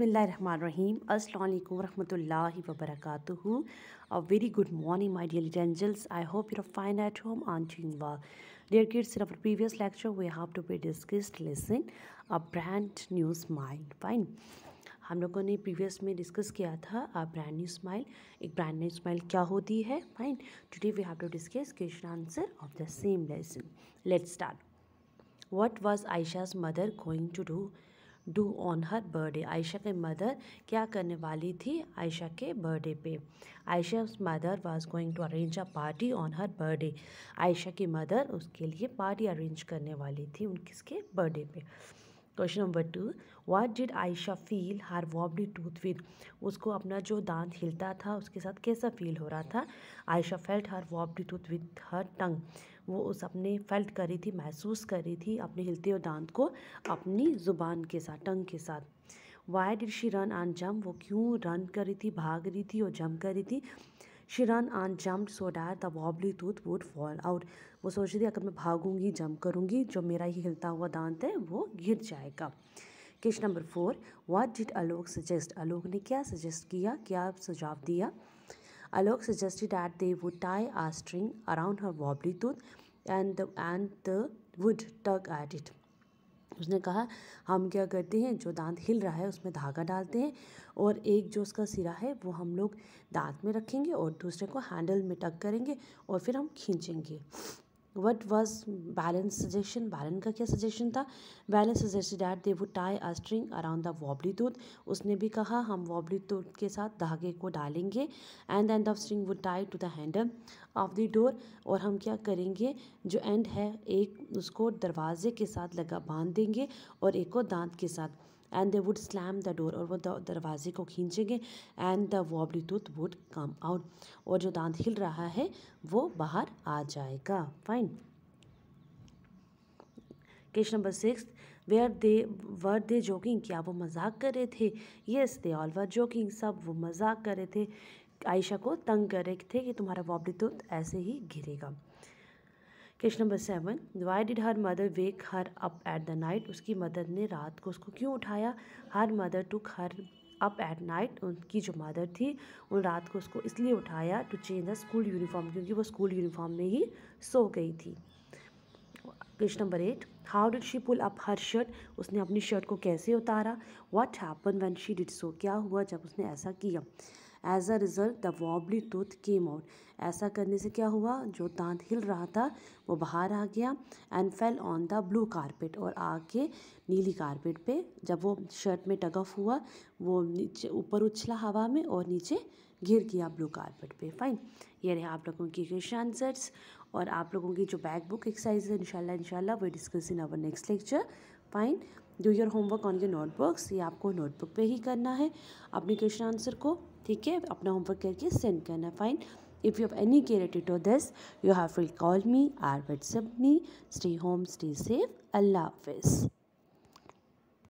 बसमिलीम अल्लाक वरहत ला a very good morning my dear लिट I hope you're fine at home आंशिंग वा dear kids in our previous lecture we have to be discussed lesson a brand new smile fine हम लोगों ने previous में डिस्कस किया था a brand new smile एक ब्रांड न्यू स्माइल क्या होती है fine today we have to discuss question answer of the same lesson let start what was Ayesha's mother going to do do on her birthday Ayesha के mother क्या करने वाली थी आयशा के बर्थडे पे Ayesha mother was going to arrange a party on her birthday Ayesha की mother उसके लिए पार्टी अरेंज करने वाली थी उनके बर्थडे पे question number two what did Ayesha feel her wobbly tooth with उसको अपना जो दांत हिलता था उसके साथ कैसा फील हो रहा था Ayesha felt her wobbly tooth with her tongue वो उस अपने फेल्ट करी थी महसूस करी थी अपने हिलते हुए दांत को अपनी ज़ुबान के साथ टंग के साथ वाई डिड शी रन आन जम वो क्यों रन कर रही थी भाग रही थी और जम कर रही थी she run and jump so that the wobbly tooth would fall out वो सोच रही थी अगर मैं भागूंगी जंप करूंगी जो मेरा ही हिलता हुआ दांत है वो गिर जाएगा question number four what did Alok suggest Alok ने क्या सजेस्ट किया क्या सुझाव दिया Alok suggested that they would tie a string around her wobbly tooth and and they would tug at it उसने कहा हम क्या करते हैं जो दांत हिल रहा है उसमें धागा डालते हैं और एक जो उसका सिरा है वो हम लोग दांत में रखेंगे और दूसरे को हैंडल में टक करेंगे और फिर हम खींचेंगे वट वॉज बैलेंस सजेशन बैलन का क्या सजेशन था बैलेंस suggest that they would tie a string around the wobbly tooth उसने भी कहा हम वॉबली टूथ के साथ धागे को डालेंगे and end of string would tie to the handle of the door और हम क्या करेंगे जो एंड है एक उसको दरवाजे के साथ लगा बांध देंगे और एक को दांत के साथ and they would slam the door और वो दरवाजे को खींचेंगे and the wobbly tooth would come out और जो दांत हिल रहा है वो बाहर आ जाएगा fine question number six were are they were they joking क्या वो मजाक कर रहे थे yes they all were joking सब वो मजाक कर रहे थे आयशा को तंग कर रहे थे कि तुम्हारा वॉबली टूथ ऐसे ही गिरेगा question number seven why did her mother wake her up at the night उसकी मदर ने रात को उसको क्यों उठाया her mother took her up at night उनकी जो मदर थी उन रात को उसको इसलिए उठाया to change the school uniform क्योंकि वो स्कूल यूनिफॉर्म में ही सो गई थी question number eight how did she pull up her shirt उसने अपनी शर्ट को कैसे उतारा what happen when she did so क्या हुआ जब उसने ऐसा किया as a result the wobbly tooth came out ऐसा करने से क्या हुआ जो दांत हिल रहा था वो बाहर आ गया and fell on the blue carpet और आके नीली कारपेट पे जब वो शर्ट में टग ऑफ हुआ वो नीचे ऊपर उछला हवा में और नीचे गिर गया ब्लू कारपेट पे फाइन ये रहे आप लोगों की क्वेश्चन आंसर्स और आप लोगों की जो बैक बुक एक्सरसाइज है इनशाला इनशाला वो discuss in our next lecture fine do your homework on your notebooks ये आपको नोटबुक पे ही करना है अपने क्वेश्चन आंसर को ठीक है अपना होमवर्क करके सेंड करना fine if you have any के related to this you have feel call me or WhatsApp me stay home stay safe अल्लाह हाफिज़